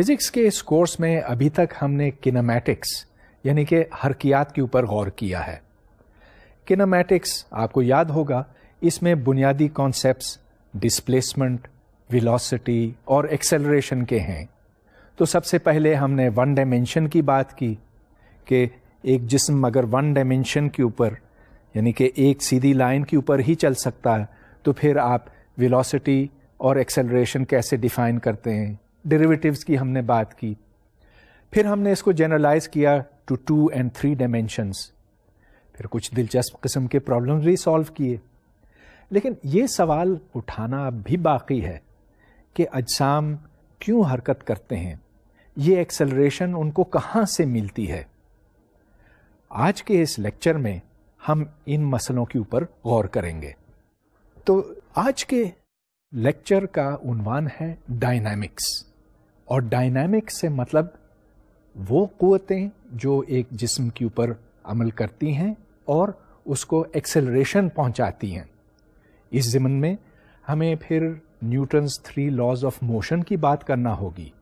Physics के इस course में अभी तक हमने किनेमैटिक्स यानी कि हरकियात के ऊपर गौर किया है किनेमैटिक्स आपको याद होगा इसमें बुनियादी कॉन्सेप्ट्स डिस्प्लेसमेंट वेलोसिटी और एक्सेलरेशन के हैं तो सबसे पहले हमने वन डायमेंशन की बात की कि एक जिस्म अगर वन डायमेंशन के ऊपर यानी कि एक सीधी लाइन के ऊपर ही चल सकता है तो फिर आप वेलोसिटी और एक्सेलरेशन कैसे डिफाइन करते हैं डेरिवेटिव्स की हमने बात की फिर हमने इसको जनरलाइज किया to two and three dimensions फिर कुछ दिलचस्प किस्म के प्रॉब्लम्स भी सॉल्व किए लेकिन ये सवाल उठाना अब भी बाकी है कि अजसाम क्यों हरकत करते हैं ये एक्सेलरेशन उनको कहाँ से मिलती है आज के इस लेक्चर में हम इन मसलों के ऊपर गौर करेंगे तो आज के लेक्चर का उन्वान है डायनामिक्स और डायनामिक से मतलब वो कुतें जो एक जिस्म के ऊपर अमल करती हैं और उसको एक्सेलरेशन पहुंचाती हैं इस ज़मन में हमें फिर Newton's three laws of motion की बात करना होगी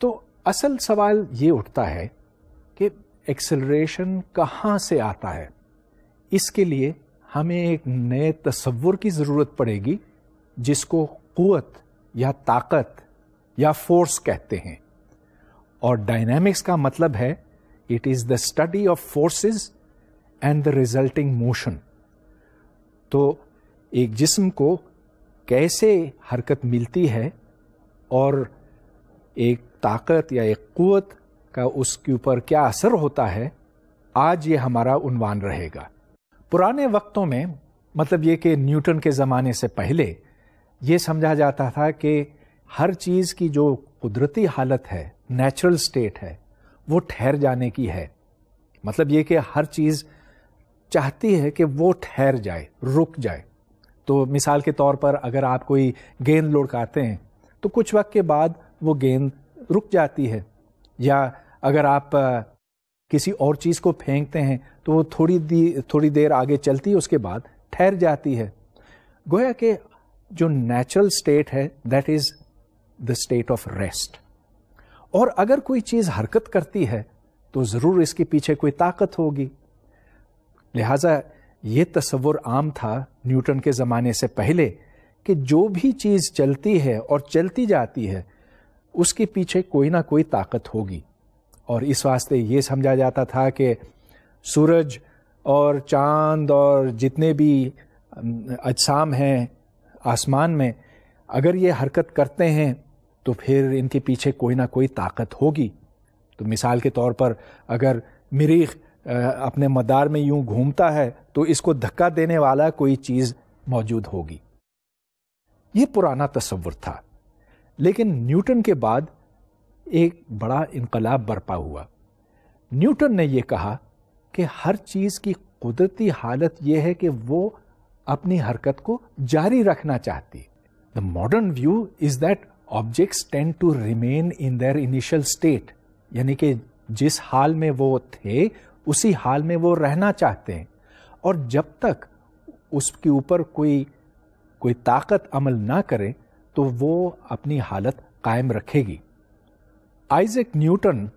तो असल सवाल ये उठता है कि एक्सेलरेशन कहाँ से आता है इसके लिए हमें एक नए तस्वुर की ज़रूरत पड़ेगी जिसको क़वत या ताकत या फोर्स कहते हैं और डायनेमिक्स का मतलब है it is the study of forces and the resulting motion तो एक जिस्म को कैसे हरकत मिलती है और एक ताकत या एक क़वत का उसके ऊपर क्या असर होता है आज ये हमारा उनवान रहेगा पुराने वक्तों में मतलब ये कि न्यूटन के ज़माने से पहले ये समझा जाता था कि हर चीज़ की जो कुदरती हालत है नेचुरल स्टेट है वो ठहर जाने की है मतलब ये कि हर चीज़ चाहती है कि वो ठहर जाए रुक जाए तो मिसाल के तौर पर अगर आप कोई गेंद लुढ़काते हैं तो कुछ वक्त के बाद वो गेंद रुक जाती है या अगर आप किसी और चीज़ को फेंकते हैं तो वो थोड़ी दी थोड़ी देर आगे चलती है उसके बाद ठहर जाती है गोया कि जो नेचुरल स्टेट है that is the state of rest और अगर कोई चीज हरकत करती है तो जरूर इसके पीछे कोई ताकत होगी लिहाजा ये तस्वुर आम था न्यूटन के ज़माने से पहले कि जो भी चीज़ चलती है और चलती जाती है उसके पीछे कोई ना कोई ताकत होगी और इस वास्ते ये समझा जाता था कि सूरज और चांद और जितने भी अजसाम हैं आसमान में अगर ये हरकत करते हैं तो फिर इनके पीछे कोई ना कोई ताकत होगी तो मिसाल के तौर पर अगर मरीख अपने मदार में यूं घूमता है तो इसको धक्का देने वाला कोई चीज़ मौजूद होगी ये पुराना तस्वुर था लेकिन न्यूटन के बाद एक बड़ा इनकलाब बरपा हुआ न्यूटन ने यह कहा कि हर चीज़ की कुदरती हालत यह है कि वो अपनी हरकत को जारी रखना चाहती the modern view is that objects tend to remain in their initial state यानी कि जिस हाल में वो थे उसी हाल में वो रहना चाहते हैं और जब तक उसके ऊपर कोई कोई ताकत अमल ना करे तो वो अपनी हालत कायम रखेगी आइजक न्यूटन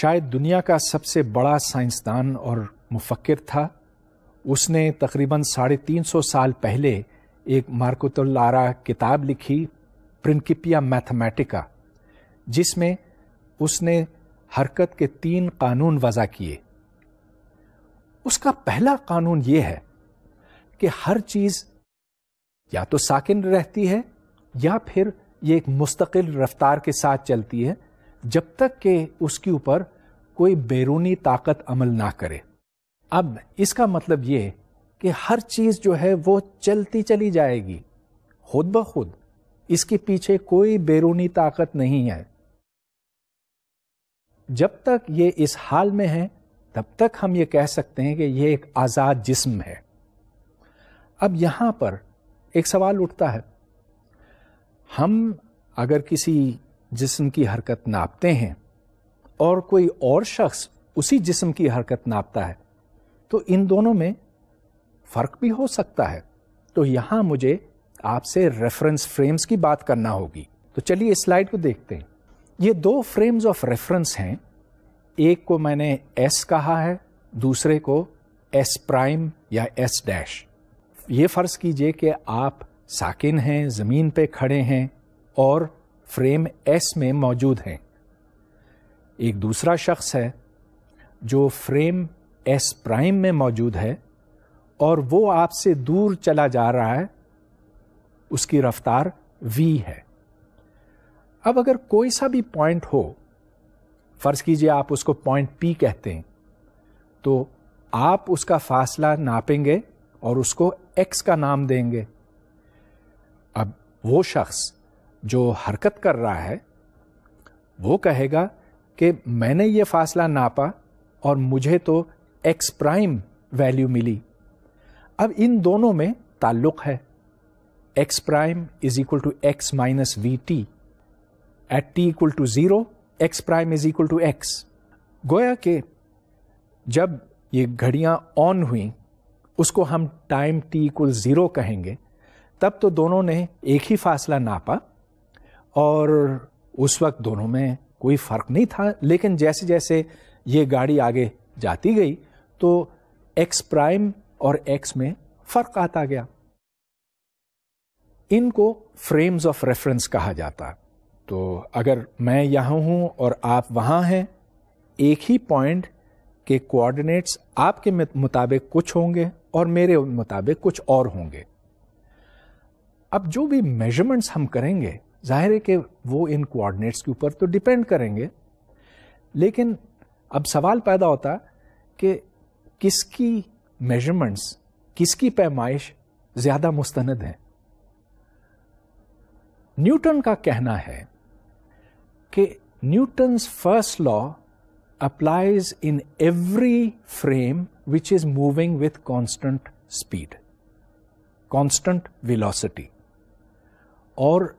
शायद दुनिया का सबसे बड़ा साइंसदान और मुफक्र था उसने तकरीबन साढ़े तीन सौ साल पहले एक मार्कुतुल्लारा किताब लिखी प्रिंकिपिया मैथमेटिका जिसमें उसने हरकत के तीन कानून वज़ा किए उसका पहला कानून यह है कि हर चीज़ या तो साकिन रहती है या फिर ये एक मुस्तकिल रफ्तार के साथ चलती है जब तक कि उसके ऊपर कोई बैरूनी ताकत अमल ना करे अब इसका मतलब ये कि हर चीज़ जो है वो चलती चली जाएगी खुद ब खुद इसके पीछे कोई बैरूनी ताकत नहीं है जब तक ये इस हाल में है तब तक हम ये कह सकते हैं कि ये एक आज़ाद जिस्म है अब यहां पर एक सवाल उठता है हम अगर किसी जिस्म की हरकत नापते हैं और कोई और शख्स उसी जिस्म की हरकत नापता है तो इन दोनों में फ़र्क भी हो सकता है तो यहां मुझे आपसे रेफरेंस फ्रेम्स की बात करना होगी तो चलिए इस स्लाइड को देखते हैं ये दो फ्रेम्स ऑफ रेफरेंस हैं एक को मैंने एस कहा है दूसरे को एस प्राइम या एस डैश ये फ़र्ज़ कीजिए कि आप साकिन हैं ज़मीन पे खड़े हैं और फ्रेम एस में मौजूद हैं एक दूसरा शख्स है जो फ्रेम एस प्राइम में मौजूद है और वो आपसे दूर चला जा रहा है उसकी रफ्तार v है अब अगर कोई सा भी पॉइंट हो फर्ज कीजिए आप उसको पॉइंट p कहते हैं तो आप उसका फासला नापेंगे और उसको x का नाम देंगे अब वो शख्स जो हरकत कर रहा है वो कहेगा कि मैंने ये फासला नापा और मुझे तो एक्स प्राइम वैल्यू मिली अब इन दोनों में ताल्लुक़ है x prime is equal to x minus vt. At t equal to 0, x prime is equal to x. गोया के जब ये घड़ियां ऑन हुई उसको हम टाइम t इक्वल ज़ीरो कहेंगे तब तो दोनों ने एक ही फासला नापा और उस वक्त दोनों में कोई फ़र्क नहीं था लेकिन जैसे जैसे ये गाड़ी आगे जाती गई तो x प्राइम और x में फ़र्क आता गया इनको फ्रेम्स ऑफ रेफरेंस कहा जाता तो अगर मैं यहाँ हूँ और आप वहाँ हैं एक ही पॉइंट के कोऑर्डिनेट्स आपके मुताबिक कुछ होंगे और मेरे मुताबिक कुछ और होंगे अब जो भी मेजरमेंट्स हम करेंगे जाहिर है कि वो इन कोऑर्डिनेट्स के ऊपर तो डिपेंड करेंगे लेकिन अब सवाल पैदा होता कि किसकी मेजरमेंट्स किसकी पैमाइश ज़्यादा मुस्तंद है न्यूटन का कहना है कि Newton's first law applies in every frame which is moving with constant speed constant velocity और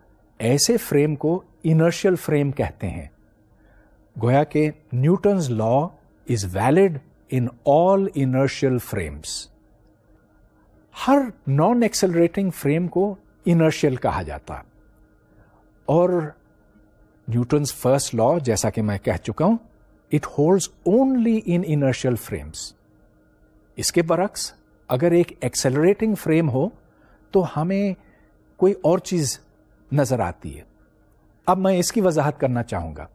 ऐसे फ्रेम को इनर्शियल फ्रेम कहते हैं गोया के Newton's law is valid in all inertial frames हर नॉन एक्सेलरेटिंग फ्रेम को इनर्शियल कहा जाता और न्यूटन्स फर्स्ट लॉ जैसा कि मैं कह चुका हूं it holds only in inertial frames इसके बरक्स अगर एक एक्सेलरेटिंग फ्रेम हो तो हमें कोई और चीज नजर आती है अब मैं इसकी वजाहत करना चाहूंगा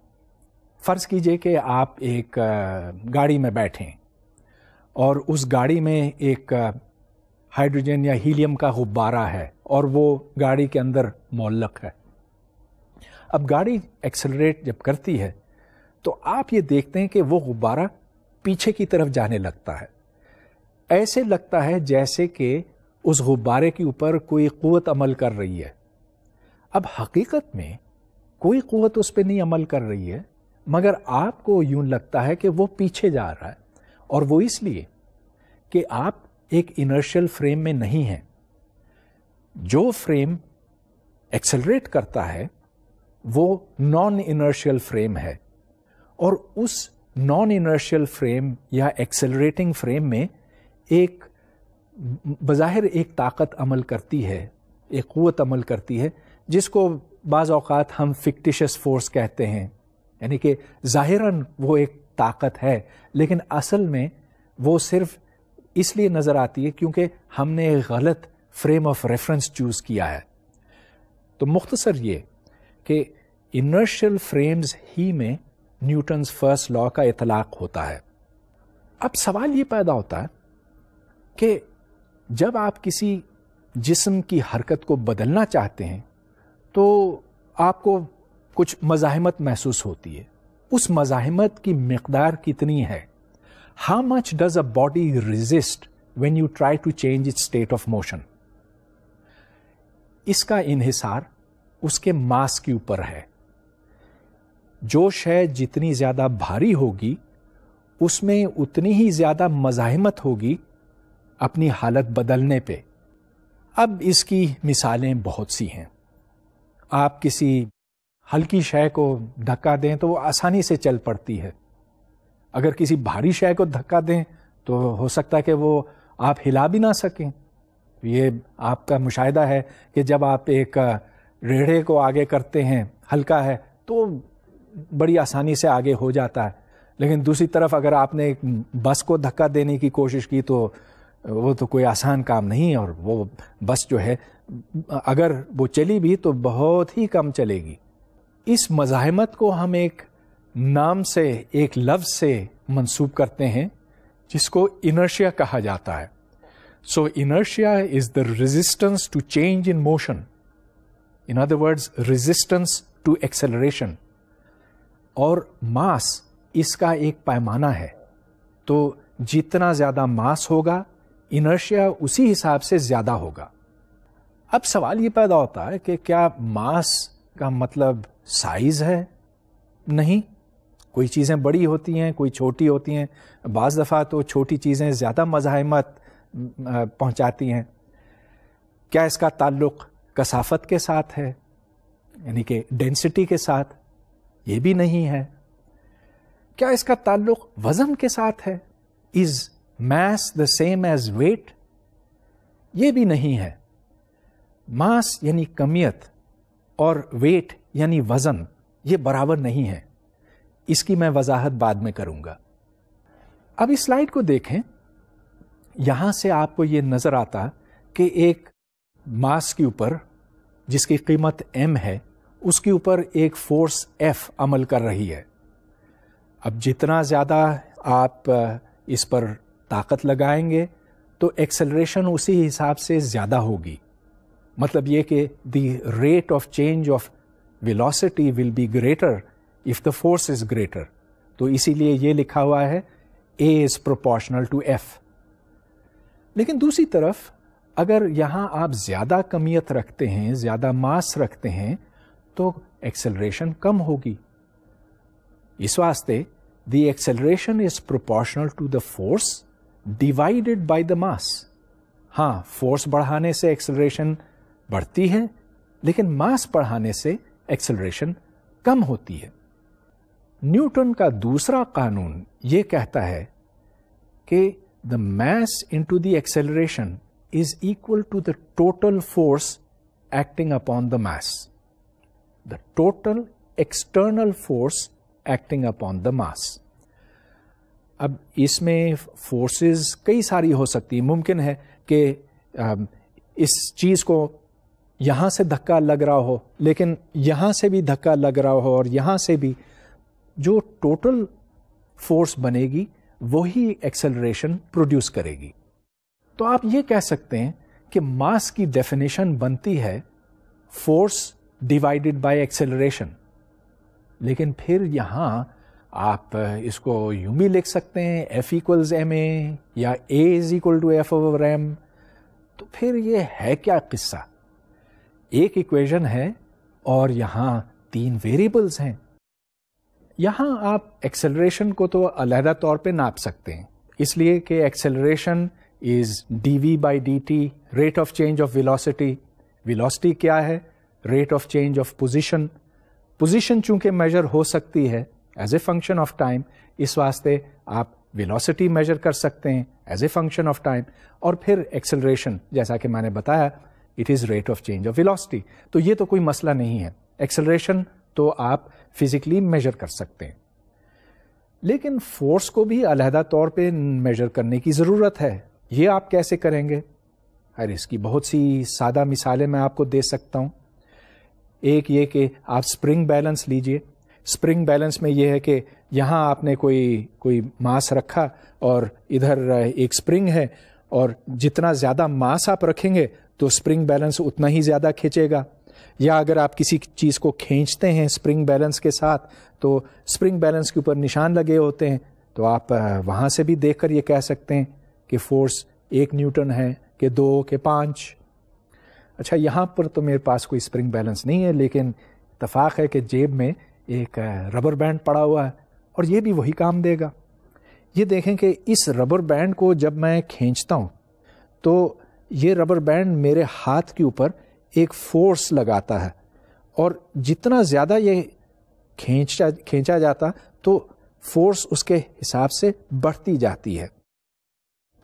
फर्ज कीजिए कि आप एक गाड़ी में बैठें और उस गाड़ी में एक हाइड्रोजन या हीलियम का गुब्बारा है और वो गाड़ी के अंदर मोलक है अब गाड़ी एक्सलरेट जब करती है तो आप ये देखते हैं कि वो गुब्बारा पीछे की तरफ जाने लगता है ऐसे लगता है जैसे कि उस गुब्बारे के ऊपर कोई क़वत अमल कर रही है अब हकीकत में कोई क़वत उस पर नहीं अमल कर रही है मगर आपको यूं लगता है कि वो पीछे जा रहा है और वो इसलिए कि आप एक इनर्शियल फ्रेम में नहीं हैं जो फ्रेम एक्सलरेट करता है वो नॉन इनर्शियल फ्रेम है और उस नॉन इनर्शियल फ्रेम या एक्सेलरेटिंग फ्रेम में एक बज़ाहिर एक ताकत अमल करती है एक क़वत अमल करती है जिसको बाज़ अवत हम फिक्टिशस फोर्स कहते हैं यानी कि ज़ाहिरन वो एक ताकत है लेकिन असल में वो सिर्फ इसलिए नज़र आती है क्योंकि हमने गलत फ्रेम ऑफ रेफरेंस चूज़ किया है तो मुख्तसर ये कि इनर्शियल फ्रेम्स ही में न्यूटन्स फर्स्ट लॉ का इतलाक होता है अब सवाल ये पैदा होता है कि जब आप किसी जिस्म की हरकत को बदलना चाहते हैं तो आपको कुछ मज़ाहमत महसूस होती है उस मज़ाहमत की मकदार कितनी है how much does a body resist when you try to change it state of motion इसका इनहिसार उसके मास के ऊपर है जो शय जितनी ज़्यादा भारी होगी उसमें उतनी ही ज़्यादा मज़ाहमत होगी अपनी हालत बदलने पे अब इसकी मिसालें बहुत सी हैं आप किसी हल्की शय को धक्का दें तो वो आसानी से चल पड़ती है अगर किसी भारी शय को धक्का दें तो हो सकता है कि वो आप हिला भी ना सकें ये आपका मुशाहिदा है कि जब आप एक रेढ़े को आगे करते हैं हल्का है तो बड़ी आसानी से आगे हो जाता है लेकिन दूसरी तरफ अगर आपने एक बस को धक्का देने की कोशिश की तो वो तो कोई आसान काम नहीं और वो बस जो है अगर वो चली भी तो बहुत ही कम चलेगी इस मज़ाहमत को हम एक नाम से एक लफ्ज़ से मंसूब करते हैं जिसको इनर्शिया कहा जाता है so inertia is the resistance to change in motion in other words resistance to acceleration और मास इसका एक पैमाना है तो जितना ज़्यादा मास होगा इनर्शिया उसी हिसाब से ज़्यादा होगा अब सवाल ये पैदा होता है कि क्या मास का मतलब साइज है नहीं कोई चीज़ें बड़ी होती हैं कोई छोटी होती हैं बज़ दफ़ा तो छोटी चीज़ें ज़्यादा मज़ाहमत पहुंचाती हैं क्या इसका ताल्लुक़ कसाफत के साथ है यानी कि डेंसिटी के साथ यह भी नहीं है क्या इसका ताल्लुक वजन के साथ है is mass the same as weight यह भी नहीं है मास यानी कमियत और वेट यानी वजन ये बराबर नहीं है इसकी मैं वजाहत बाद में करूंगा अब इस स्लाइड को देखें यहां से आपको यह नजर आता कि एक मास के ऊपर जिसकी कीमत एम है उसके ऊपर एक फोर्स एफ अमल कर रही है अब जितना ज़्यादा आप इस पर ताकत लगाएंगे तो एक्सेलरेशन उसी हिसाब से ज़्यादा होगी मतलब ये कि the rate of change of velocity will be greater if the force is greater तो इसीलिए ये लिखा हुआ है A is proportional to F लेकिन दूसरी तरफ अगर यहाँ आप ज़्यादा कमियत रखते हैं ज़्यादा मास रखते हैं तो एक्सेलरेशन कम होगी इस वास्ते the acceleration is proportional to the force divided by the mass हाँ फोर्स बढ़ाने से एक्सेलरेशन बढ़ती है लेकिन मास बढ़ाने से एक्सेलरेशन कम होती है न्यूटन का दूसरा कानून ये कहता है कि the mass into the acceleration is equal to the total force acting upon the mass the total external force acting upon the mass अब इसमें फोर्सेस कई सारी हो सकती मुमकिन है कि इस चीज़ को यहाँ से धक्का लग रहा हो लेकिन यहाँ से भी धक्का लग रहा हो और यहाँ से भी जो टोटल फोर्स बनेगी वही एक्सेलरेशन प्रोड्यूस करेगी तो आप ये कह सकते हैं कि मास की डेफिनेशन बनती है फोर्स डिवाइडेड बाय एक्सेलरेशन लेकिन फिर यहां आप इसको यूं भी लिख सकते हैं एफ इक्वल्स एम ए या A is equal to F over M तो फिर ये है क्या किस्सा एक इक्वेशन है और यहां तीन वेरिएबल्स हैं यहां आप एक्सेलरेशन को तो अलहदा तौर पे नाप सकते हैं इसलिए कि acceleration is D V by D T rate of change of velocity velocity क्या है rate of change of position position चूंकि मेजर हो सकती है as a function of time इस वास्ते आप वेलोसिटी मेजर कर सकते हैं as a function of time और फिर एक्सेलरेशन जैसा कि मैंने बताया it is rate of change of velocity तो ये तो कोई मसला नहीं है एक्सेलरेशन तो आप फिजिकली मेजर कर सकते हैं लेकिन फोर्स को भी अलहदा तौर पे मेजर करने की ज़रूरत है ये आप कैसे करेंगे अरे इसकी बहुत सी सादा मिसालें मैं आपको दे सकता हूँ एक ये कि आप स्प्रिंग बैलेंस लीजिए स्प्रिंग बैलेंस में ये है कि यहाँ आपने कोई कोई मास रखा और इधर एक स्प्रिंग है और जितना ज़्यादा मास आप रखेंगे तो स्प्रिंग बैलेंस उतना ही ज़्यादा खींचेगा या अगर आप किसी चीज़ को खींचते हैं स्प्रिंग बैलेंस के साथ तो स्प्रिंग बैलेंस के ऊपर निशान लगे होते हैं तो आप वहाँ से भी देखकर ये कह सकते हैं कि फोर्स एक न्यूटन है कि दो के पाँच अच्छा यहाँ पर तो मेरे पास कोई स्प्रिंग बैलेंस नहीं है लेकिन इतफाक़ है कि जेब में एक रबर बैंड पड़ा हुआ है और ये भी वही काम देगा ये देखें कि इस रबर बैंड को जब मैं खींचता हूँ तो ये रबर बैंड मेरे हाथ के ऊपर एक फोर्स लगाता है और जितना ज़्यादा ये खींचा खींचा जाता तो फोर्स उसके हिसाब से बढ़ती जाती है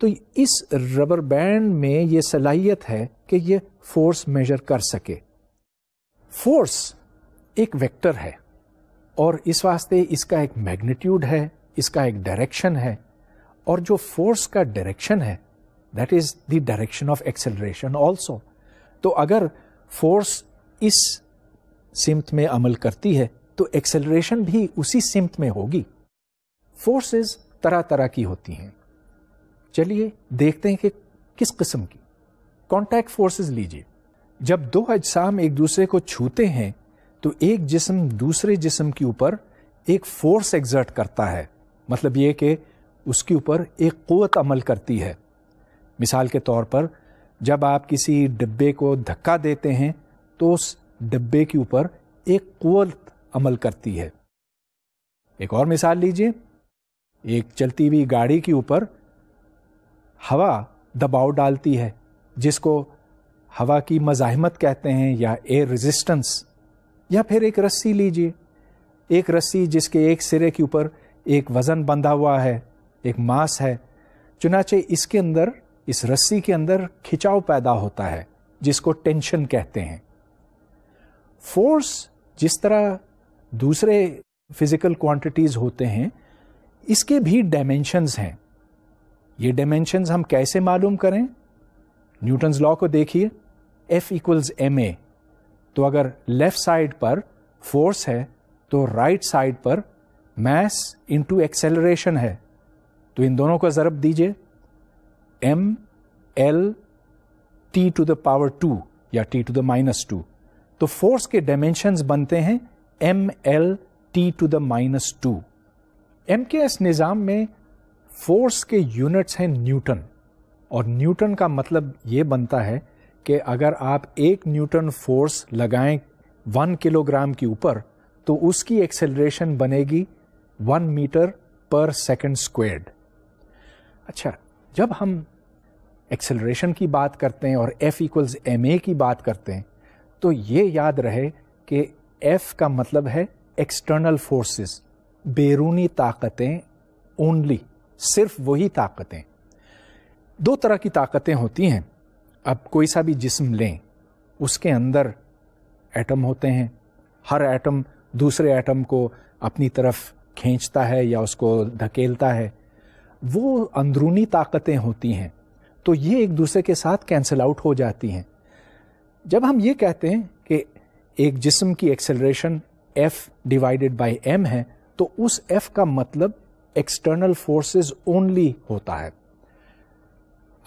तो इस रबर बैंड में ये सलाहियत है कि ये फोर्स मेजर कर सके फोर्स एक वेक्टर है और इस वास्ते इसका एक मैग्नीट्यूड है इसका एक डायरेक्शन है और जो फोर्स का डायरेक्शन है that is the direction of acceleration also तो अगर फोर्स इस सिमत में अमल करती है तो एक्सेलरेशन भी उसी सिमत में होगी फोर्सेस तरह तरह की होती हैं चलिए देखते हैं कि किस किस्म की कांटेक्ट फोर्सेस लीजिए जब दो अजसाम एक दूसरे को छूते हैं तो एक जिसम दूसरे जिसम के ऊपर एक फोर्स एग्जर्ट करता है मतलब ये कि उसके ऊपर एक क़वत अमल करती है मिसाल के तौर पर जब आप किसी डिब्बे को धक्का देते हैं तो उस डिब्बे के ऊपर एक क़वत अमल करती है एक और मिसाल लीजिए एक चलती हुई गाड़ी के ऊपर हवा दबाव डालती है जिसको हवा की मज़ाहमत कहते हैं या एयर रेजिस्टेंस या फिर एक रस्सी लीजिए एक रस्सी जिसके एक सिरे के ऊपर एक वज़न बंधा हुआ है एक मास है चुनाचे इसके अंदर इस रस्सी के अंदर खिंचाव पैदा होता है जिसको टेंशन कहते हैं फोर्स जिस तरह दूसरे फिजिकल क्वांटिटीज़ होते हैं इसके भी डायमेंशंस हैं ये डायमेंशंस हम कैसे मालूम करें न्यूटन्स लॉ को देखिए एफ इक्वल्स एम ए तो अगर लेफ्ट साइड पर फोर्स है तो राइट right साइड पर मैस इंटू एक्सेलरेशन है तो इन दोनों को ज़रब दीजिए M L T to the power two या T to the minus two तो फोर्स के डायमेंशंस बनते हैं M L T to the minus two M K S निज़ाम में फोर्स के यूनिट्स हैं न्यूटन और न्यूटन का मतलब ये बनता है कि अगर आप एक न्यूटन फोर्स लगाएं वन किलोग्राम के ऊपर तो उसकी एक्सेलरेशन बनेगी one metre per second squared अच्छा जब हम एक्सेलरेशन की बात करते हैं और एफ इक्वल्स एम ए की बात करते हैं तो ये याद रहे कि एफ का मतलब है एक्सटर्नल फोर्सेस बैरूनी ताकतें ओनली सिर्फ वही ताकतें दो तरह की ताकतें होती हैं अब कोई सा भी जिस्म लें उसके अंदर एटम होते हैं हर एटम दूसरे एटम को अपनी तरफ खींचता है या उसको धकेलता है वो अंदरूनी ताकतें होती हैं तो ये एक दूसरे के साथ कैंसिल आउट हो जाती हैं जब हम ये कहते हैं कि एक जिस्म की acceleration F divided by M है तो उस एफ का मतलब एक्सटर्नल फोर्सेस ओनली होता है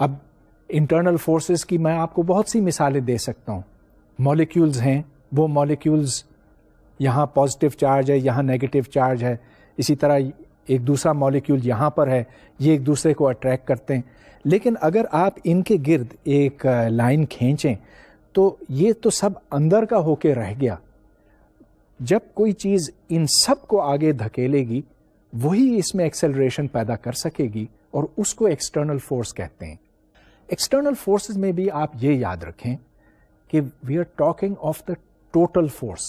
अब इंटरनल फोर्सेस की मैं आपको बहुत सी मिसालें दे सकता हूँ मॉलिक्यूल्स हैं वो मॉलिक्यूल्स यहाँ पॉजिटिव चार्ज है यहाँ नेगेटिव चार्ज है इसी तरह एक दूसरा मॉलिक्यूल यहाँ पर है ये एक दूसरे को अट्रैक्ट करते हैं लेकिन अगर आप इनके गिर्द एक लाइन खींचें तो ये तो सब अंदर का होके रह गया जब कोई चीज़ इन सब को आगे धकेलेगी वही इसमें एक्सेलरेशन पैदा कर सकेगी और उसको एक्सटर्नल फोर्स कहते हैं एक्सटर्नल फोर्सेस में भी आप ये याद रखें कि we are talking of the total force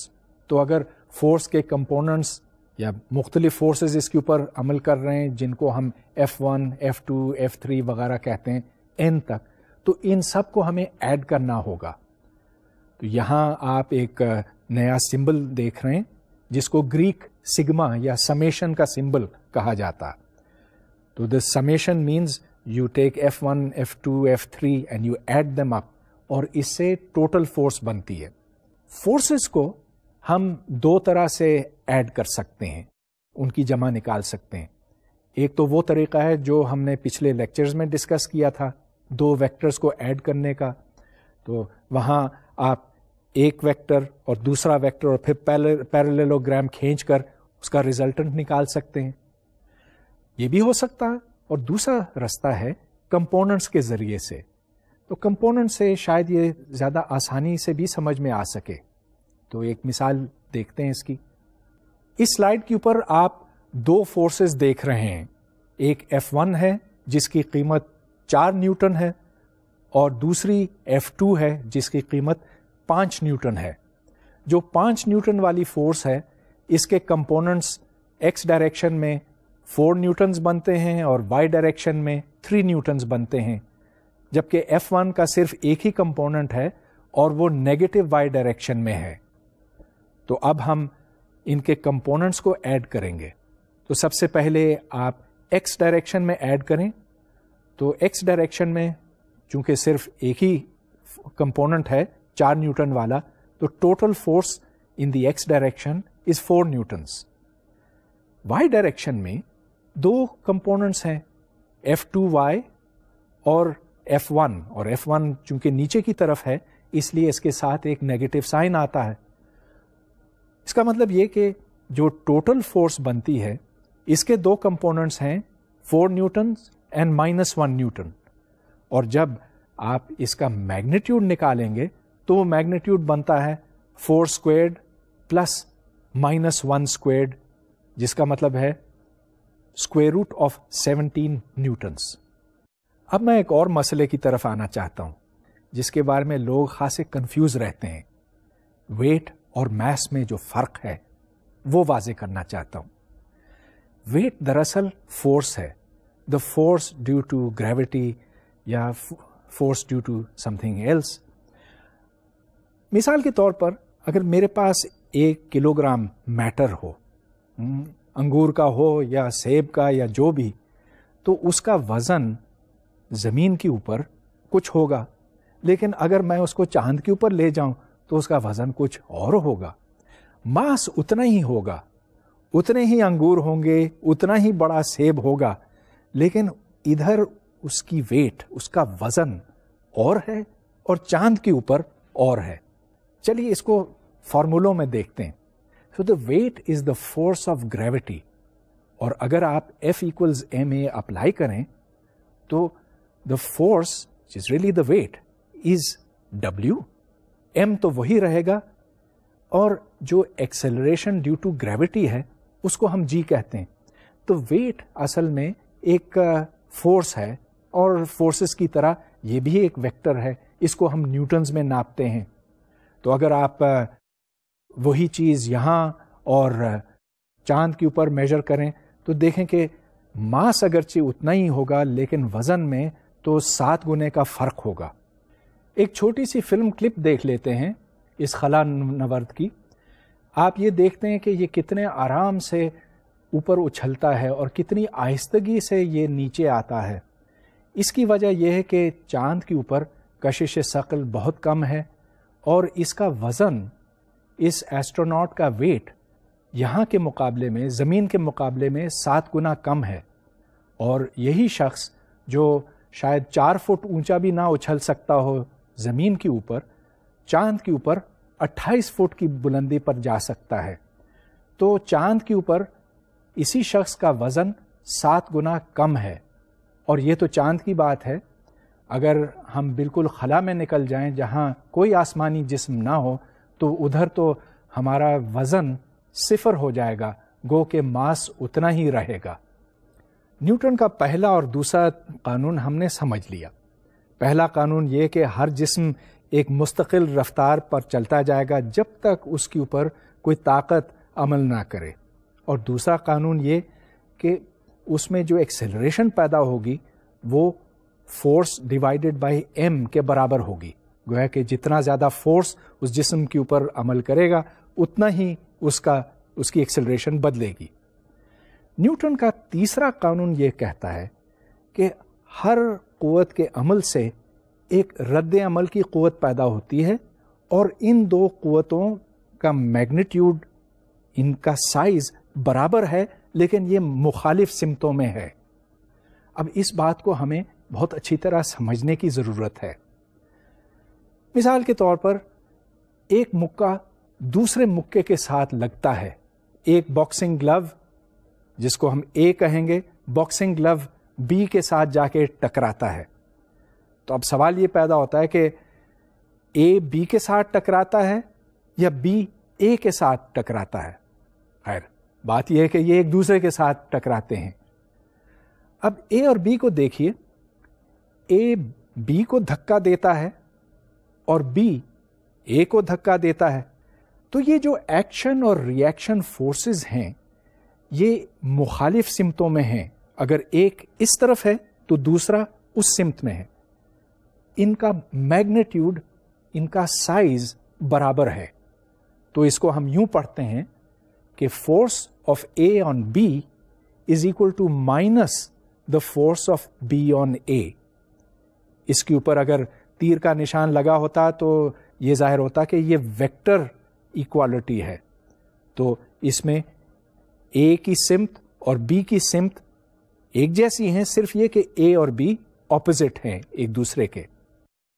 तो अगर फोर्स के कंपोनेंट्स या मुख्तलिफ फोर्सेस इसके ऊपर अमल कर रहे हैं जिनको हम F1, F2, F3 वगैरह कहते हैं एन तक तो इन सब को हमें ऐड करना होगा तो यहाँ आप एक नया सिंबल देख रहे हैं जिसको ग्रीक सिग्मा या समेशन का सिंबल कहा जाता तो this summation means you take F one F two F three and you add them up और इससे टोटल फोर्स बनती है फोर्सेस को हम दो तरह से ऐड कर सकते हैं उनकी जमा निकाल सकते हैं एक तो वो तरीका है जो हमने पिछले लेक्चर्स में डिस्कस किया था दो वेक्टर्स को ऐड करने का तो वहां आप एक वेक्टर और दूसरा वेक्टर और फिर पैरेललोग्राम खींचकर उसका रिजल्टेंट निकाल सकते हैं ये भी हो सकता है और दूसरा रास्ता है कंपोनेंट्स के ज़रिए से तो कंपोनेंट से शायद ये ज़्यादा आसानी से भी समझ में आ सके तो एक मिसाल देखते हैं इसकी इस स्लाइड के ऊपर आप दो फोर्सेस देख रहे हैं एक F1 है जिसकी कीमत चार न्यूटन है और दूसरी F2 है जिसकी कीमत पांच न्यूटन है जो पांच न्यूटन वाली फोर्स है इसके कंपोनेंट्स एक्स डायरेक्शन में फोर न्यूटन्स बनते हैं और वाई डायरेक्शन में थ्री न्यूटन्स बनते हैं जबकि F1 का सिर्फ एक ही कंपोनेंट है और वो नेगेटिव वाई डायरेक्शन में है तो अब हम इनके कंपोनेंट्स को ऐड करेंगे तो सबसे पहले आप x डायरेक्शन में ऐड करें तो x डायरेक्शन में चूंकि सिर्फ एक ही कंपोनेंट है चार न्यूटन वाला तो total force in the X direction is four newtons Y direction में दो कंपोनेंट्स हैं एफ टू वाई और एफ वन और एफ वन चूंकि नीचे की तरफ है इसलिए इसके साथ एक नेगेटिव साइन आता है इसका मतलब ये कि जो टोटल फोर्स बनती है इसके दो कंपोनेंट्स हैं four newton and minus one newton और जब आप इसका मैग्नीट्यूड निकालेंगे तो वो मैग्नीट्यूड बनता है four squared plus minus one squared जिसका मतलब है square root of seventeen newtons अब मैं एक और मसले की तरफ आना चाहता हूं जिसके बारे में लोग खासे कंफ्यूज रहते हैं वेट और मैस में जो फर्क है वो वाजे करना चाहता हूं वेट दरअसल फोर्स है the force due to gravity या force due to something else मिसाल के तौर पर अगर मेरे पास एक किलोग्राम मैटर हो अंगूर का हो या सेब का या जो भी तो उसका वज़न ज़मीन के ऊपर कुछ होगा लेकिन अगर मैं उसको चांद के ऊपर ले जाऊं तो उसका वज़न कुछ और होगा मास उतना ही होगा उतने ही अंगूर होंगे उतना ही बड़ा सेब होगा लेकिन इधर उसकी वेट उसका वज़न और है और चांद के ऊपर और है चलिए इसको फार्मूलों में देखते हैं so the weight is the force of gravity और अगर आप F equals M A apply करें तो the force is really the weight is W M तो वही रहेगा और जो एक्सेलरेशन ड्यू टू ग्रेविटी है उसको हम जी कहते हैं तो वेट असल में एक फोर्स uh, है और फोर्सेस की तरह ये भी एक वेक्टर है इसको हम न्यूटन्स में नापते हैं तो अगर आप uh, वही चीज़ यहाँ और चांद के ऊपर मेजर करें तो देखें कि मास अगरचे उतना ही होगा लेकिन वज़न में तो सात गुने का फ़र्क होगा एक छोटी सी फिल्म क्लिप देख लेते हैं इस खला नवर्द की आप ये देखते हैं कि ये कितने आराम से ऊपर उछलता है और कितनी आहिस्तगी से ये नीचे आता है इसकी वजह यह है कि चांद के ऊपर कशिश शक्ल बहुत कम है और इसका वज़न इस एस्ट्रोनॉट का वेट यहाँ के मुकाबले में ज़मीन के मुकाबले में सात गुना कम है और यही शख्स जो शायद चार फुट ऊंचा भी ना उछल सकता हो ज़मीन के ऊपर चांद के ऊपर 28 फुट की बुलंदी पर जा सकता है तो चांद के ऊपर इसी शख्स का वज़न सात गुना कम है और ये तो चांद की बात है अगर हम बिल्कुल खला में निकल जाएं जहाँ कोई आसमानी जिस्म ना हो तो उधर तो हमारा वजन सिफर हो जाएगा गो के मास उतना ही रहेगा न्यूटन का पहला और दूसरा कानून हमने समझ लिया पहला कानून ये कि हर जिस्म एक मुस्तकिल रफ्तार पर चलता जाएगा जब तक उसके ऊपर कोई ताकत अमल ना करे और दूसरा कानून ये कि उसमें जो एक्सेलरेशन पैदा होगी वो फोर्स डिवाइडेड बाय एम के बराबर होगी गोया कि जितना ज़्यादा फोर्स उस जिसम के ऊपर अमल करेगा उतना ही उसका उसकी एक्सेलरेशन बदलेगी न्यूटन का तीसरा कानून ये कहता है कि हर क़वत के अमल से एक रद्द अमल की क़वत पैदा होती है और इन दो क़वतों का मैग्नीट्यूड इनका साइज़ बराबर है लेकिन ये मुखालिफ सिमतों में है अब इस बात को हमें बहुत अच्छी तरह समझने की ज़रूरत है मिसाल के तौर पर एक मुक्का दूसरे मुक्के के साथ लगता है एक बॉक्सिंग ग्लव जिसको हम ए कहेंगे बॉक्सिंग ग्लव बी के साथ जाके टकराता है तो अब सवाल ये पैदा होता है कि ए बी के साथ टकराता है या बी ए के साथ टकराता है खैर बात यह है कि ये एक दूसरे के साथ टकराते हैं अब ए और बी को देखिए ए बी को धक्का देता है और बी ए को धक्का देता है तो ये जो एक्शन और रिएक्शन फोर्सेस हैं ये मुखालिफ सिमतों में हैं अगर एक इस तरफ है तो दूसरा उस सिमत में है इनका मैग्नीट्यूड इनका साइज बराबर है तो इसको हम यूं पढ़ते हैं कि force of A on B is equal to minus the force of B on A इसके ऊपर अगर तीर का निशान लगा होता तो ये जाहिर होता कि ये वेक्टर इक्वालिटी है तो इसमें ए की सिमत और बी की सिमत एक जैसी हैं सिर्फ ये कि ए और बी ऑपोजिट हैं एक दूसरे के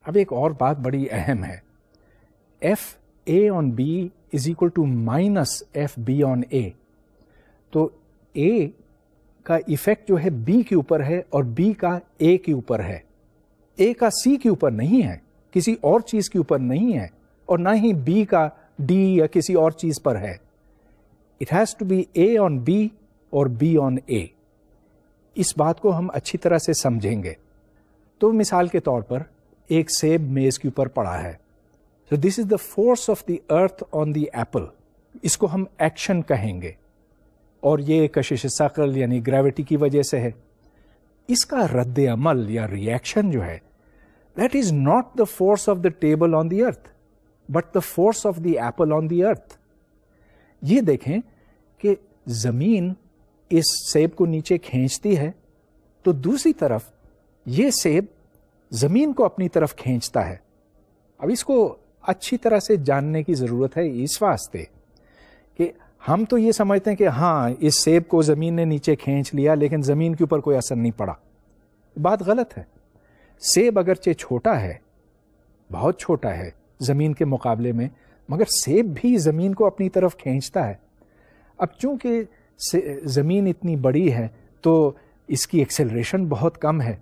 अब एक और बात बड़ी अहम है F A on B is equal to minus F B on A तो ए का इफेक्ट जो है बी के ऊपर है और बी का ए के ऊपर है ए का सी के ऊपर नहीं है किसी और चीज़ के ऊपर नहीं है और ना ही बी का डी या किसी और चीज़ पर है it has to be A on B और बी ऑन ए इस बात को हम अच्छी तरह से समझेंगे तो मिसाल के तौर पर एक सेब मेज़ के ऊपर पड़ा है so this is the force of the earth on the apple इसको हम एक्शन कहेंगे और ये कशिश सकल यानी ग्रेविटी की वजह से है इसका रद्द अमल या रिएक्शन जो है That is not the force of the table on the earth, but the force of the apple on the earth. ये देखें कि जमीन इस सेब को नीचे खींचती है तो दूसरी तरफ ये सेब जमीन को अपनी तरफ खींचता है अब इसको अच्छी तरह से जानने की ज़रूरत है इस वास्ते कि हम तो ये समझते हैं कि हाँ इस सेब को ज़मीन ने नीचे खींच लिया लेकिन ज़मीन के ऊपर कोई असर नहीं पड़ा बात गलत है सेब अगरचे छोटा है बहुत छोटा है ज़मीन के मुकाबले में मगर सेब भी ज़मीन को अपनी तरफ खींचता है अब चूंकि ज़मीन इतनी बड़ी है तो इसकी एक्सेलरेशन बहुत कम है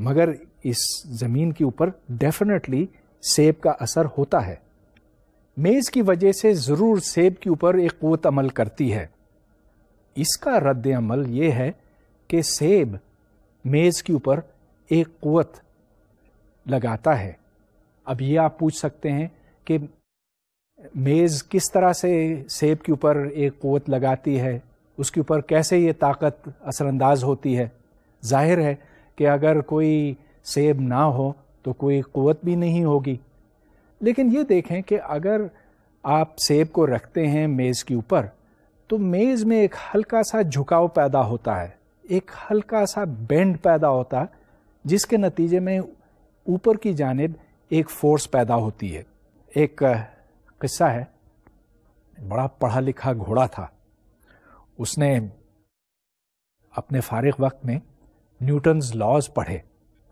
मगर इस ज़मीन के ऊपर डेफिनेटली सेब का असर होता है मेज़ की वजह से ज़रूर सेब के ऊपर एक क़वत अमल करती है इसका रद्द अमल ये है कि सेब मेज़ के ऊपर एक क़वत लगाता है अब ये आप पूछ सकते हैं कि मेज़ किस तरह से सेब के ऊपर एक क़वत लगाती है उसके ऊपर कैसे ये ताकत असरानंदाज होती है जाहिर है कि अगर कोई सेब ना हो तो कोई क़वत भी नहीं होगी लेकिन ये देखें कि अगर आप सेब को रखते हैं मेज़ के ऊपर तो मेज़ में एक हल्का सा झुकाव पैदा होता है एक हल्का सा बेंड पैदा होता है जिसके नतीजे में ऊपर की जानब एक फोर्स पैदा होती है एक किस्सा है बड़ा पढ़ा लिखा घोड़ा था उसने अपने फारिग वक्त में न्यूटन्स लॉज पढ़े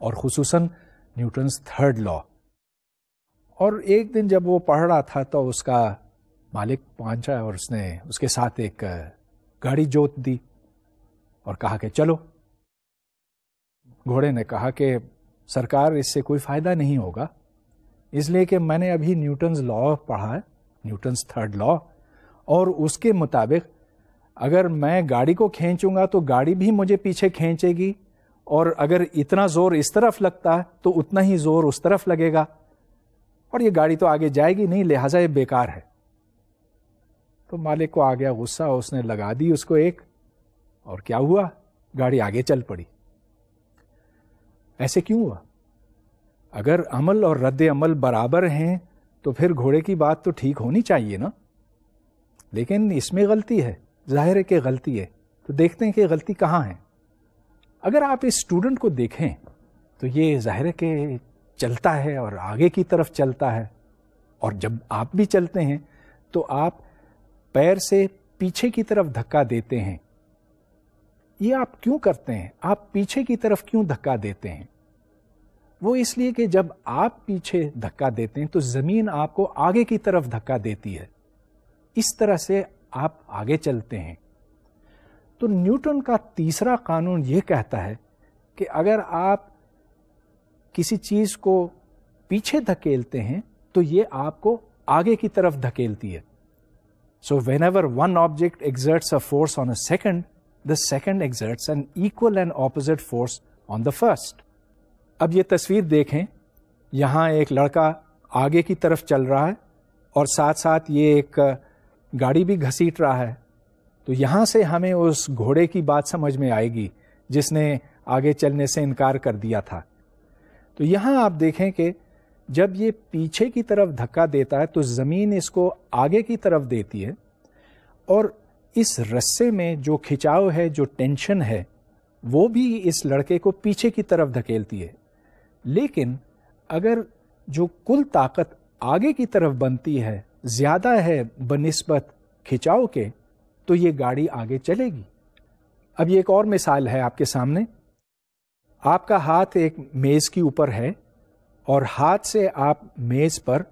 और खसूस न्यूटन्स थर्ड लॉ और एक दिन जब वो पढ़ रहा था तो उसका मालिक पहुंचा और उसने उसके साथ एक गाड़ी जोत दी और कहा कि चलो घोड़े ने कहा कि सरकार इससे कोई फ़ायदा नहीं होगा इसलिए कि मैंने अभी न्यूटन्स लॉ पढ़ा है न्यूटन्स थर्ड लॉ और उसके मुताबिक अगर मैं गाड़ी को खींचूंगा तो गाड़ी भी मुझे पीछे खींचेगी और अगर इतना ज़ोर इस तरफ लगता है तो उतना ही ज़ोर उस तरफ लगेगा और ये गाड़ी तो आगे जाएगी नहीं लिहाजा ये बेकार है तो मालिक को आ गया गुस्सा उसने लगा दी उसको एक और क्या हुआ गाड़ी आगे चल पड़ी ऐसे क्यों हुआ अगर अमल और रद्द अमल बराबर हैं तो फिर घोड़े की बात तो ठीक होनी चाहिए ना लेकिन इसमें गलती है जाहिर है कि गलती है तो देखते हैं कि गलती कहाँ है अगर आप इस स्टूडेंट को देखें तो ये जाहिर है कि चलता है और आगे की तरफ चलता है और जब आप भी चलते हैं तो आप पैर से पीछे की तरफ धक्का देते हैं ये आप क्यों करते हैं आप पीछे की तरफ क्यों धक्का देते हैं वो इसलिए कि जब आप पीछे धक्का देते हैं तो ज़मीन आपको आगे की तरफ धक्का देती है इस तरह से आप आगे चलते हैं तो न्यूटन का तीसरा कानून ये कहता है कि अगर आप किसी चीज़ को पीछे धकेलते हैं तो यह आपको आगे की तरफ धकेलती है so whenever one object exerts a force on a second the second exerts an equal and opposite force on the first अब ये तस्वीर देखें यहाँ एक लड़का आगे की तरफ चल रहा है और साथ साथ ये एक गाड़ी भी घसीट रहा है तो यहाँ से हमें उस घोड़े की बात समझ में आएगी जिसने आगे चलने से इनकार कर दिया था तो यहाँ आप देखें कि जब ये पीछे की तरफ धक्का देता है तो ज़मीन इसको आगे की तरफ देती है और इस रस्से में जो खिंचाव है जो टेंशन है वो भी इस लड़के को पीछे की तरफ धकेलती है लेकिन अगर जो कुल ताकत आगे की तरफ बनती है ज़्यादा है बनस्बत खिंचाव के तो ये गाड़ी आगे चलेगी अब ये एक और मिसाल है आपके सामने आपका हाथ एक मेज़ के ऊपर है और हाथ से आप मेज़ पर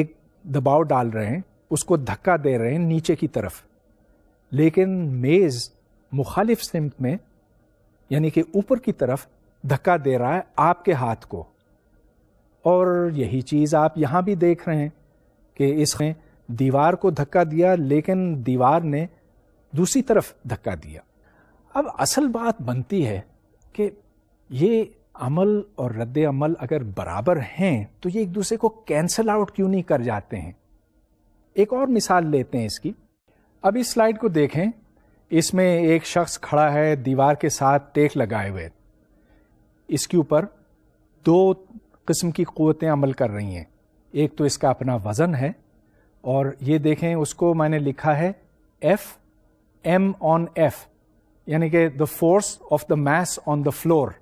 एक दबाव डाल रहे हैं उसको धक्का दे रहे हैं नीचे की तरफ लेकिन मेज़ मुखालिफ सिमत में यानी कि ऊपर की तरफ धक्का दे रहा है आपके हाथ को और यही चीज़ आप यहाँ भी देख रहे हैं कि इसने दीवार को धक्का दिया लेकिन दीवार ने दूसरी तरफ धक्का दिया अब असल बात बनती है कि ये अमल और रद्द अमल अगर बराबर हैं तो ये एक दूसरे को कैंसल आउट क्यों नहीं कर जाते हैं एक और मिसाल लेते हैं इसकी अब इस स्लाइड को देखें इसमें एक शख्स खड़ा है दीवार के साथ टेक लगाए हुए इसके ऊपर दो किस्म की क़वतें अमल कर रही हैं एक तो इसका अपना वज़न है और ये देखें उसको मैंने लिखा है एफ एम ऑन एफ यानी कि the force of the mass on the floor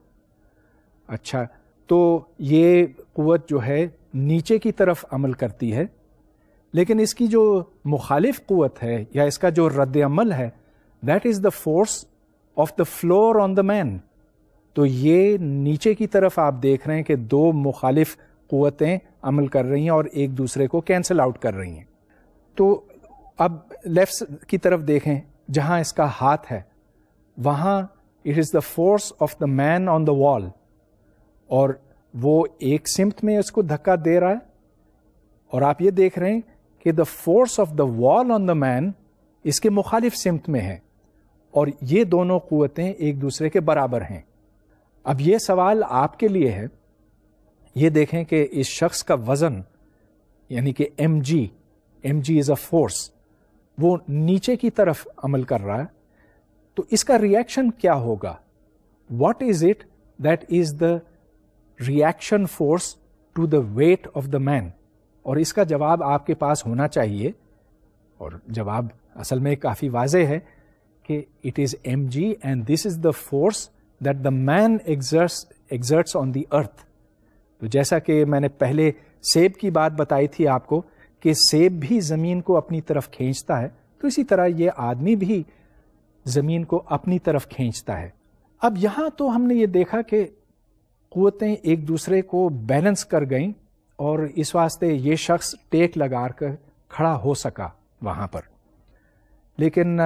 अच्छा तो ये क़वत जो है नीचे की तरफ अमल करती है लेकिन इसकी जो मुखालिफ क़वत है या इसका जो रद्द अमल है that is the force of the floor on the man तो ये नीचे की तरफ आप देख रहे हैं कि दो मुखालिफ क़वतें अमल कर रही हैं और एक दूसरे को कैंसिल आउट कर रही हैं तो अब लेफ्ट की तरफ देखें जहाँ इसका हाथ है वहाँ it is the force of the man on the wall और वो एक सिमत में इसको धक्का दे रहा है और आप ये देख रहे हैं कि the force of the wall on the man इसके मुखालिफ सिमत में है और ये दोनों क़वतें एक दूसरे के बराबर हैं अब ये सवाल आपके लिए है ये देखें कि इस शख्स का वज़न यानी कि M G M G is a force वो नीचे की तरफ अमल कर रहा है तो इसका रिएक्शन क्या होगा what is it that is the reaction force to the weight of the man और इसका जवाब आपके पास होना चाहिए और जवाब असल में काफ़ी वाज है कि it is M G and this is the force that the man exerts exerts on the earth तो जैसा कि मैंने पहले सेब की बात बताई थी आपको कि सेब भी ज़मीन को अपनी तरफ खींचता है तो इसी तरह ये आदमी भी ज़मीन को अपनी तरफ खींचता है अब यहाँ तो हमने ये देखा कि क़वतें एक दूसरे को बैलेंस कर गईं और इस वास्ते ये शख्स टेक लगा कर खड़ा हो सका वहाँ पर लेकिन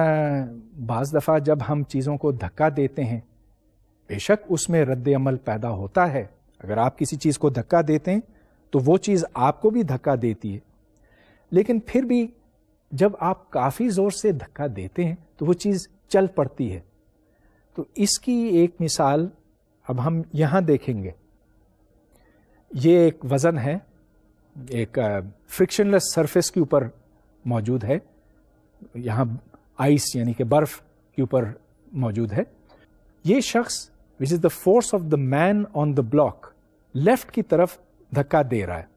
बाज़ दफ़ा जब हम चीज़ों को धक्का देते हैं बेशक उसमें रद्द अमल पैदा होता है अगर आप किसी चीज़ को धक्का देते हैं तो वो चीज़ आपको भी धक्का देती है लेकिन फिर भी जब आप काफ़ी ज़ोर से धक्का देते हैं तो वो चीज़ चल पड़ती है तो इसकी एक मिसाल अब हम यहां देखेंगे ये एक वज़न है एक फ्रिक्शनलेस सरफेस के ऊपर मौजूद है यहां आइस यानी कि बर्फ़ के ऊपर मौजूद है ये शख्स which is the force of the man on the block left की तरफ धक्का दे रहा है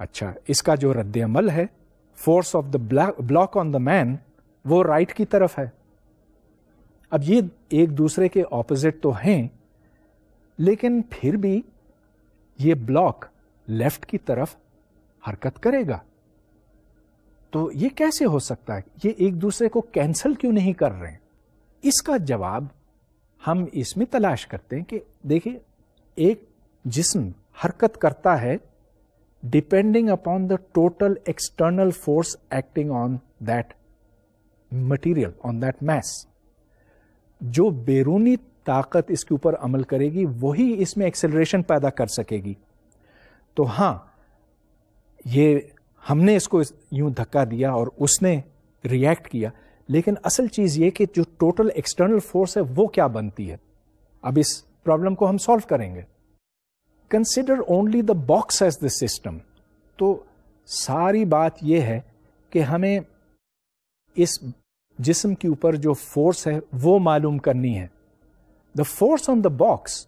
अच्छा इसका जो रद्द अमल है force of the block on the man वो राइट की तरफ है अब ये एक दूसरे के ऑपोजिट तो हैं लेकिन फिर भी ये ब्लॉक लेफ्ट की तरफ हरकत करेगा तो ये कैसे हो सकता है ये एक दूसरे को कैंसल क्यों नहीं कर रहे हैं इसका जवाब हम इसमें तलाश करते हैं कि देखिए एक जिस्म हरकत करता है depending upon the total external force acting on that material on that mass जो बैरूनी ताकत इसके ऊपर अमल करेगी वही इसमें एक्सेलरेशन पैदा कर सकेगी तो हाँ ये हमने इसको यूं धक्का दिया और उसने रिएक्ट किया लेकिन असल चीज़ ये कि जो टोटल एक्सटर्नल फोर्स है वो क्या बनती है अब इस प्रॉब्लम को हम सॉल्व करेंगे consider only the box as the system तो सारी बात यह है कि हमें इस जिसम के ऊपर जो फोर्स है वो मालूम करनी है the force on the box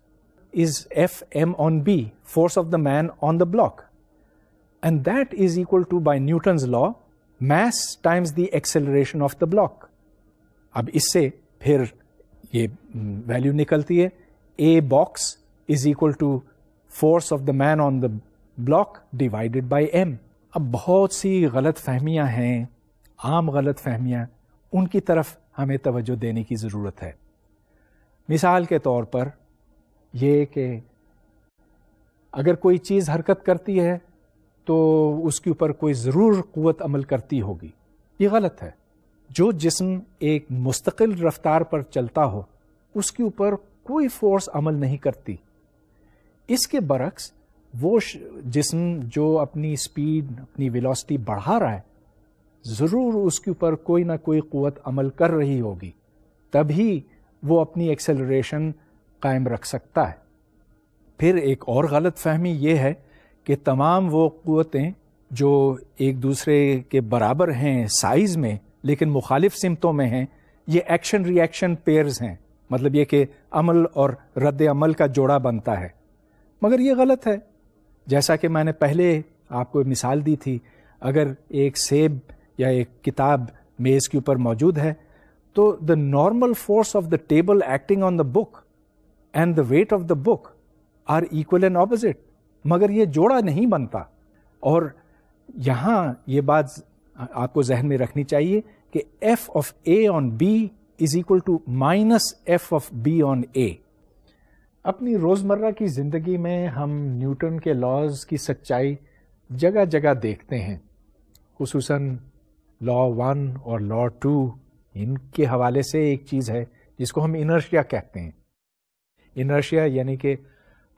is F M on B force of the man on the block and that is equal to by Newton's law mass times the acceleration of the block अब इससे फिर ये value निकलती है A box is equal to force of the man on the block divided by M अब बहुत सी गलत फहमियाँ हैं आम गलत फहमियाँ उनकी तरफ हमें तवज्जो देने की ज़रूरत है मिसाल के तौर पर यह कि अगर कोई चीज़ हरकत करती है तो उसके ऊपर कोई ज़रूर क़वत अमल करती होगी ये गलत है जो जिसम एक मुस्तकिल रफ्तार पर चलता हो उसके ऊपर कोई फोर्स अमल नहीं करती इसके बरक्स वो जिसम जो अपनी स्पीड अपनी वेलोसिटी बढ़ा रहा है ज़रूर उसके ऊपर कोई ना कोई क़वत अमल कर रही होगी तभी वो अपनी एक्सेलरेशन कायम रख सकता है फिर एक और गलत फहमी ये है कि तमाम वो क़वतें जो एक दूसरे के बराबर हैं साइज़ में लेकिन मुखालिफ सिमतों में हैं ये एक्शन रिएक्शन पेयर्स हैं मतलब ये कि अमल और रद्द अमल का जोड़ा बनता है मगर ये गलत है जैसा कि मैंने पहले आपको मिसाल दी थी अगर एक सेब या एक किताब मेज़ के ऊपर मौजूद है तो the normal force of the table acting on the book and the weight of the book are equal and opposite मगर ये जोड़ा नहीं बनता और यहाँ ये बात आपको जहन में रखनी चाहिए कि F of A on B is equal to minus F of B on A अपनी रोज़मर्रा की ज़िंदगी में हम न्यूटन के लॉज की सच्चाई जगह जगह देखते हैं खूस लॉ वन और लॉ टू इनके हवाले से एक चीज़ है जिसको हम इनर्शिया कहते हैं इनर्शिया यानी कि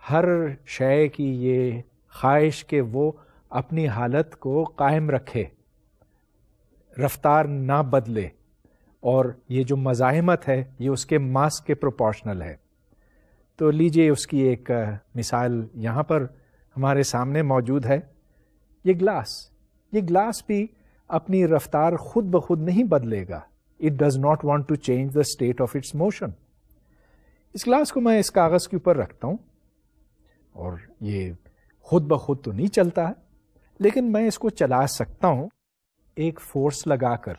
हर शय की ये ख्वाहिश के वो अपनी हालत को कायम रखे रफ्तार ना बदले और ये जो मज़ाहमत है ये उसके मास के प्रोपोर्शनल है तो लीजिए उसकी एक मिसाल यहाँ पर हमारे सामने मौजूद है ये ग्लास ये ग्लास भी अपनी रफ्तार खुद ब खुद नहीं बदलेगा it does not want to change the state of its motion इस ग्लास को मैं इस कागज़ के ऊपर रखता हूँ और ये खुद ब खुद तो नहीं चलता है लेकिन मैं इसको चला सकता हूं एक फोर्स लगाकर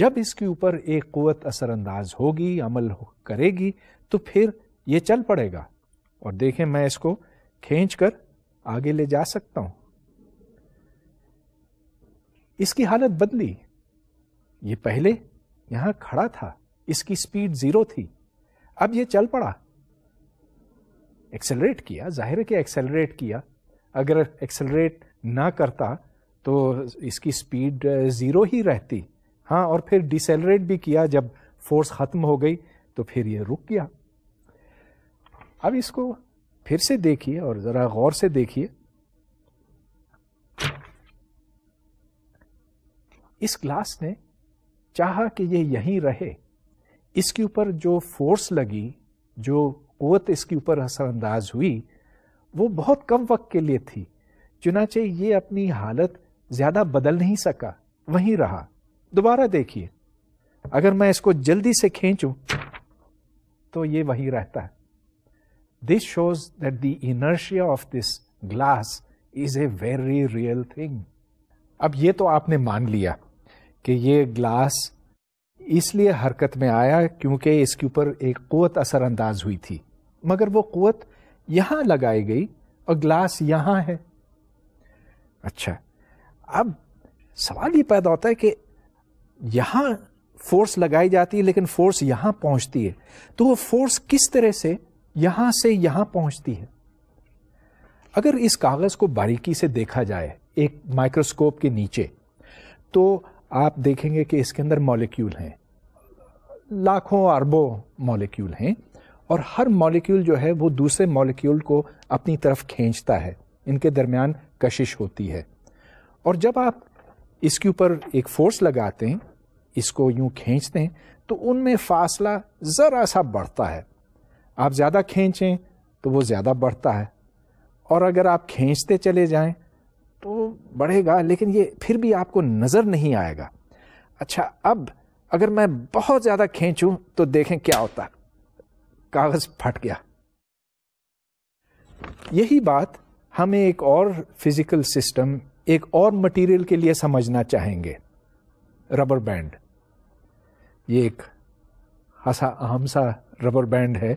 जब इसके ऊपर एक कुत असरअंदाज होगी अमल हो, करेगी तो फिर ये चल पड़ेगा और देखें मैं इसको खींच कर आगे ले जा सकता हूं इसकी हालत बदली ये पहले यहां खड़ा था इसकी स्पीड ज़ीरो थी अब ये चल पड़ा एक्सेलरेट किया जाहिर है कि एक्सेलरेट किया अगर एक्सेलरेट ना करता तो इसकी स्पीड ज़ीरो ही रहती हाँ और फिर डिसेलरेट भी किया जब फोर्स ख़त्म हो गई तो फिर ये रुक गया अब इसको फिर से देखिए और ज़रा गौर से देखिए इस क्लास ने चाहा कि ये यहीं रहे इसके ऊपर जो फोर्स लगी जो कुत इसके ऊपर असरअंदाज हुई वो बहुत कम वक्त के लिए थी चुनाचे ये अपनी हालत ज़्यादा बदल नहीं सका वहीं रहा दोबारा देखिए अगर मैं इसको जल्दी से खींचूं तो ये वहीं रहता है this shows that the inertia of this glass is a very real thing अब ये तो आपने मान लिया कि ये ग्लास इसलिए हरकत में आया क्योंकि इसके ऊपर एक कोत असरअंदाज हुई थी मगर वो कुत यहां लगाई गई और ग्लास यहां है अच्छा अब सवाल ये पैदा होता है कि यहां फोर्स लगाई जाती है लेकिन फोर्स यहां पहुंचती है तो वो फोर्स किस तरह से यहां से यहां पहुंचती है अगर इस कागज़ को बारीकी से देखा जाए एक माइक्रोस्कोप के नीचे तो आप देखेंगे कि इसके अंदर मॉलिक्यूल हैं लाखों अरबों मॉलिक्यूल हैं और हर मॉलिक्यूल जो है वो दूसरे मॉलिक्यूल को अपनी तरफ खींचता है इनके दरमियान कशिश होती है और जब आप इसके ऊपर एक फोर्स लगाते हैं इसको यूं खींचते हैं तो उनमें फासला ज़रा सा बढ़ता है आप ज़्यादा खींचें तो वो ज़्यादा बढ़ता है और अगर आप खींचते चले जाएं तो बढ़ेगा लेकिन ये फिर भी आपको नज़र नहीं आएगा अच्छा अब अगर मैं बहुत ज़्यादा खींचूं तो देखें क्या होता है कागज फट गया यही बात हमें एक और फिजिकल सिस्टम एक और मटेरियल के लिए समझना चाहेंगे रबर बैंड ये एक हसा अहम सा रबर बैंड है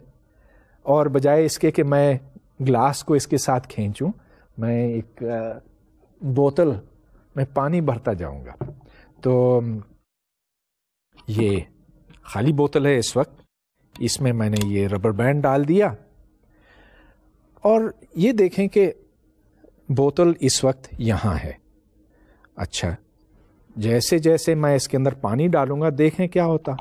और बजाय इसके कि मैं ग्लास को इसके साथ खींचूं मैं एक बोतल में पानी भरता जाऊंगा तो ये खाली बोतल है इस वक्त इसमें मैंने ये रबर बैंड डाल दिया और ये देखें कि बोतल इस वक्त यहाँ है अच्छा जैसे जैसे मैं इसके अंदर पानी डालूंगा देखें क्या होता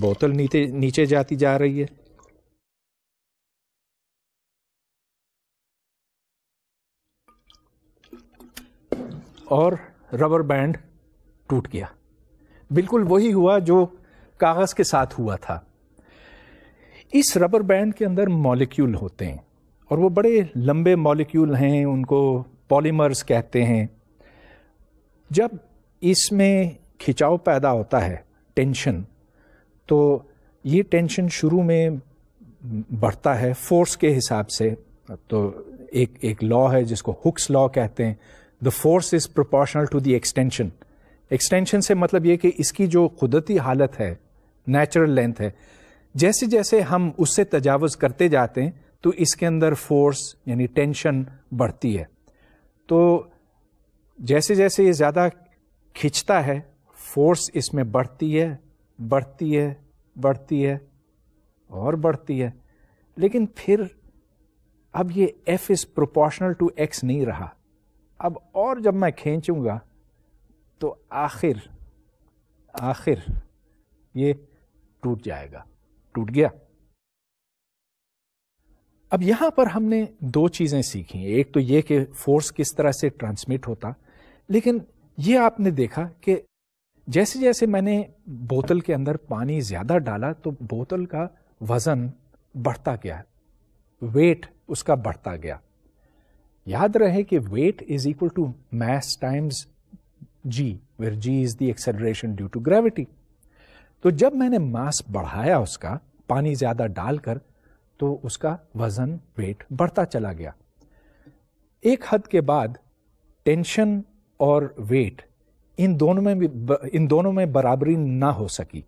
बोतल नीचे नीचे जाती जा रही है और रबर बैंड टूट गया बिल्कुल वही हुआ जो कागज़ के साथ हुआ था इस रबर बैंड के अंदर मॉलिक्यूल होते हैं और वो बड़े लंबे मॉलिक्यूल हैं उनको पॉलीमर्स कहते हैं जब इसमें खिंचाव पैदा होता है टेंशन तो ये टेंशन शुरू में बढ़ता है फोर्स के हिसाब से तो एक एक लॉ है जिसको हुक्स लॉ कहते हैं the force is proportional to the extension extension से मतलब ये कि इसकी जो कुदरती हालत है नेचुरल लेंथ है जैसे जैसे हम उससे तजावज़ करते जाते हैं तो इसके अंदर फोर्स यानी टेंशन बढ़ती है तो जैसे जैसे ये ज़्यादा खिंचता है फोर्स इसमें बढ़ती है बढ़ती है बढ़ती है और बढ़ती है लेकिन फिर अब ये F is proportional to X नहीं रहा अब और जब मैं खींचूंगा तो आखिर आखिर ये टूट जाएगा टूट गया अब यहां पर हमने दो चीज़ें सीखी एक तो ये कि फोर्स किस तरह से ट्रांसमिट होता लेकिन ये आपने देखा कि जैसे जैसे मैंने बोतल के अंदर पानी ज़्यादा डाला तो बोतल का वज़न बढ़ता गया वेट उसका बढ़ता गया याद रहे कि weight is equal to mass times G where G is the acceleration due to gravity तो जब मैंने मास बढ़ाया उसका पानी ज्यादा डालकर तो उसका वजन वेट बढ़ता चला गया एक हद के बाद टेंशन और वेट इन दोनों में भी इन दोनों में बराबरी ना हो सकी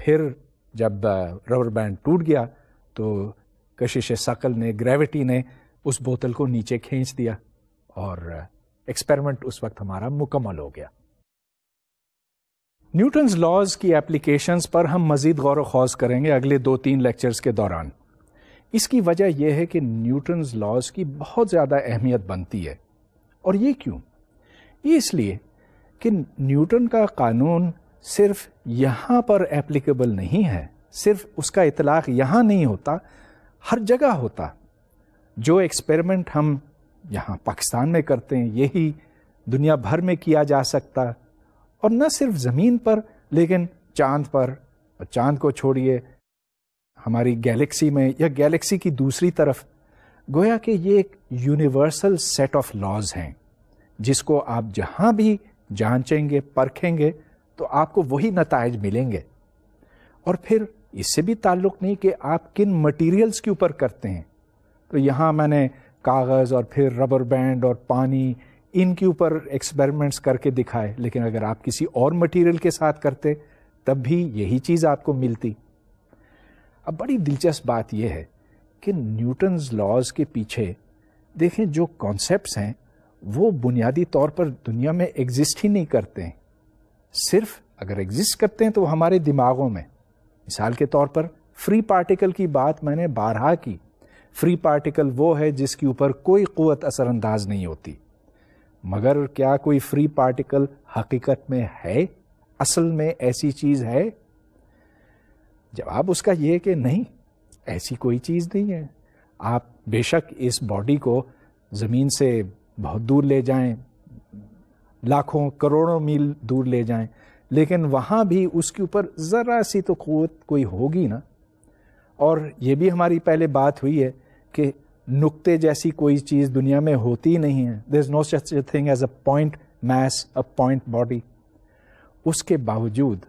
फिर जब रबर बैंड टूट गया तो कशिश सकल ने ग्रेविटी ने उस बोतल को नीचे खींच दिया और एक्सपेरिमेंट उस वक्त हमारा मुकम्मल हो गया न्यूटन्स लॉज की एप्लीकेशंस पर हम मजीद गौर वौज करेंगे अगले दो तीन लेक्चर्स के दौरान इसकी वजह यह है कि न्यूटन्स लॉज की बहुत ज़्यादा अहमियत बनती है और ये क्यों ये इसलिए कि न्यूटन का कानून सिर्फ यहाँ पर एप्लीकेबल नहीं है सिर्फ उसका इतलाक़ यहाँ नहीं होता हर जगह होता जो एक्सपेरिमेंट हम यहाँ पाकिस्तान में करते हैं यही दुनिया भर में किया जा सकता और न सिर्फ ज़मीन पर लेकिन चांद पर और चांद को छोड़िए हमारी गैलेक्सी में या गैलेक्सी की दूसरी तरफ गोया कि ये एक यूनिवर्सल सेट ऑफ लॉज हैं जिसको आप जहाँ भी जांचेंगे परखेंगे तो आपको वही नतज मिलेंगे और फिर इससे भी ताल्लुक़ नहीं कि आप किन मटेरियल्स के ऊपर करते हैं तो यहाँ मैंने कागज़ और फिर रबर बैंड और पानी इनके ऊपर एक्सपेरिमेंट्स करके दिखाए लेकिन अगर आप किसी और मटेरियल के साथ करते तब भी यही चीज़ आपको मिलती अब बड़ी दिलचस्प बात यह है कि न्यूटन्स लॉज के पीछे देखें जो कॉन्सेप्ट्स हैं वो बुनियादी तौर पर दुनिया में एग्जिस्ट ही नहीं करते हैं सिर्फ अगर एग्जिस्ट करते हैं तो हमारे दिमागों में मिसाल के तौर पर फ्री पार्टिकल की बात मैंने बारहा की फ्री पार्टिकल वो है जिसके ऊपर कोई क़वत असरानंदाज नहीं होती मगर क्या कोई फ्री पार्टिकल हकीकत में है असल में ऐसी चीज़ है जवाब उसका यह है कि नहीं ऐसी कोई चीज़ नहीं है आप बेशक इस बॉडी को ज़मीन से बहुत दूर ले जाएं, लाखों करोड़ों मील दूर ले जाएं, लेकिन वहाँ भी उसके ऊपर ज़रा सी तो क़वत कोई होगी ना और ये भी हमारी पहले बात हुई है कि नुक्ते जैसी कोई चीज़ दुनिया में होती ही नहीं है there is no such a thing as a point mass a point body उसके बावजूद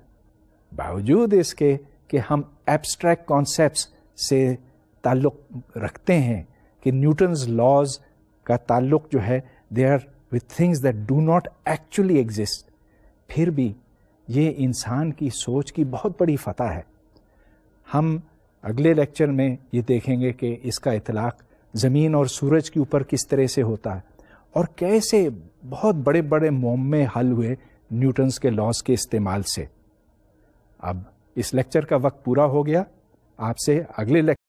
बावजूद इसके कि हम एब्स्ट्रैक्ट कॉन्सेप्ट्स से ताल्लुक रखते हैं कि न्यूटन्स लॉज का ताल्लुक जो है they are with things that do not actually exist फिर भी ये इंसान की सोच की बहुत बड़ी फतह है हम अगले लेक्चर में ये देखेंगे कि इसका इतलाक़ ज़मीन और सूरज के ऊपर किस तरह से होता है और कैसे बहुत बड़े बड़े मोमे हल हुए न्यूटन्स के लॉज के इस्तेमाल से अब इस लेक्चर का वक्त पूरा हो गया आपसे अगले लेक्चर